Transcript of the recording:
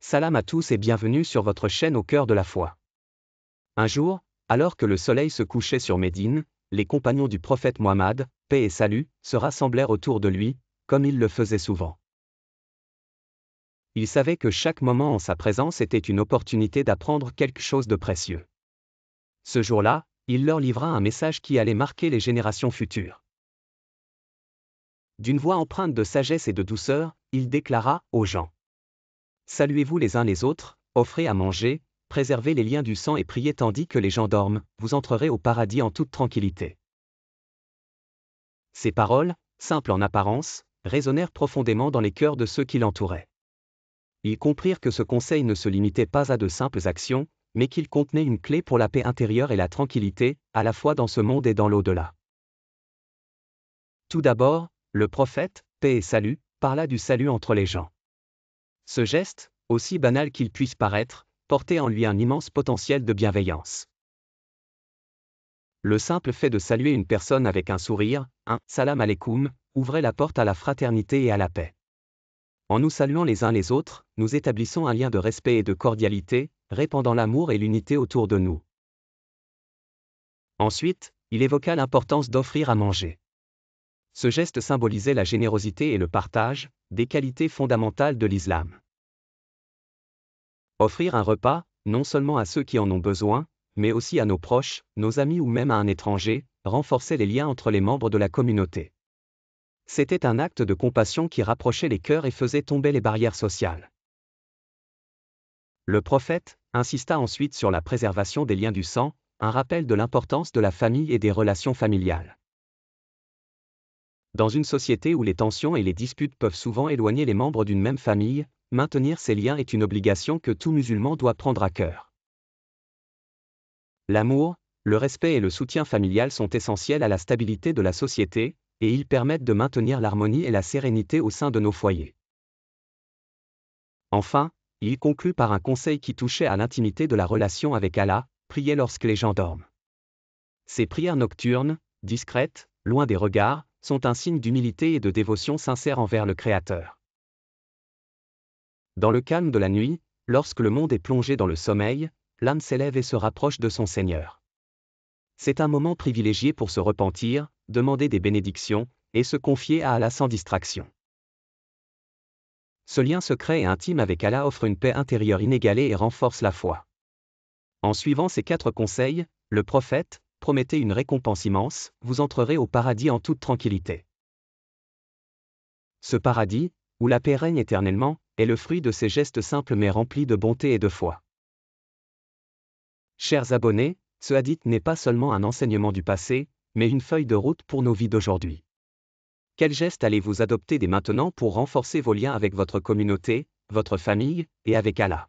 Salam à tous et bienvenue sur votre chaîne au cœur de la foi. Un jour, alors que le soleil se couchait sur Médine, les compagnons du prophète Muhammad, paix et salut, se rassemblèrent autour de lui, comme ils le faisaient souvent. Ils savaient que chaque moment en sa présence était une opportunité d'apprendre quelque chose de précieux. Ce jour-là, il leur livra un message qui allait marquer les générations futures. D'une voix empreinte de sagesse et de douceur, il déclara aux gens Saluez-vous les uns les autres, offrez à manger, préservez les liens du sang et priez tandis que les gens dorment, vous entrerez au paradis en toute tranquillité. Ces paroles, simples en apparence, résonnèrent profondément dans les cœurs de ceux qui l'entouraient. Ils comprirent que ce conseil ne se limitait pas à de simples actions, mais qu'il contenait une clé pour la paix intérieure et la tranquillité, à la fois dans ce monde et dans l'au-delà. Tout d'abord, le prophète, paix et salut, parla du salut entre les gens. Ce geste, aussi banal qu'il puisse paraître, portait en lui un immense potentiel de bienveillance. Le simple fait de saluer une personne avec un sourire, un salam alaikum, ouvrait la porte à la fraternité et à la paix. En nous saluant les uns les autres, nous établissons un lien de respect et de cordialité, répandant l'amour et l'unité autour de nous. Ensuite, il évoqua l'importance d'offrir à manger. Ce geste symbolisait la générosité et le partage, des qualités fondamentales de l'islam. Offrir un repas, non seulement à ceux qui en ont besoin, mais aussi à nos proches, nos amis ou même à un étranger, renforçait les liens entre les membres de la communauté. C'était un acte de compassion qui rapprochait les cœurs et faisait tomber les barrières sociales. Le prophète insista ensuite sur la préservation des liens du sang, un rappel de l'importance de la famille et des relations familiales. Dans une société où les tensions et les disputes peuvent souvent éloigner les membres d'une même famille, maintenir ces liens est une obligation que tout musulman doit prendre à cœur. L'amour, le respect et le soutien familial sont essentiels à la stabilité de la société, et ils permettent de maintenir l'harmonie et la sérénité au sein de nos foyers. Enfin, il conclut par un conseil qui touchait à l'intimité de la relation avec Allah, prier lorsque les gens dorment. Ces prières nocturnes, discrètes, loin des regards, sont un signe d'humilité et de dévotion sincère envers le Créateur. Dans le calme de la nuit, lorsque le monde est plongé dans le sommeil, l'âme s'élève et se rapproche de son Seigneur. C'est un moment privilégié pour se repentir, demander des bénédictions, et se confier à Allah sans distraction. Ce lien secret et intime avec Allah offre une paix intérieure inégalée et renforce la foi. En suivant ces quatre conseils, le prophète, promettez une récompense immense, vous entrerez au paradis en toute tranquillité. Ce paradis, où la paix règne éternellement, est le fruit de ces gestes simples mais remplis de bonté et de foi. Chers abonnés, ce hadith n'est pas seulement un enseignement du passé, mais une feuille de route pour nos vies d'aujourd'hui. Quel geste allez-vous adopter dès maintenant pour renforcer vos liens avec votre communauté, votre famille et avec Allah